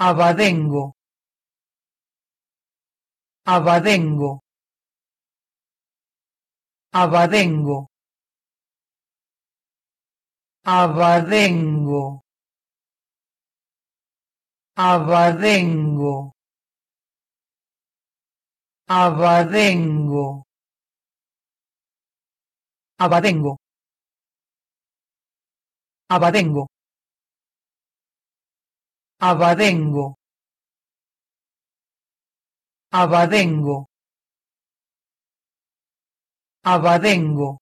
Abadengo. Abadengo. Abadengo. Abadengo. Abadengo. Abadengo. Abadengo. Abadengo. Abadengo. Abadengo. Abadengo.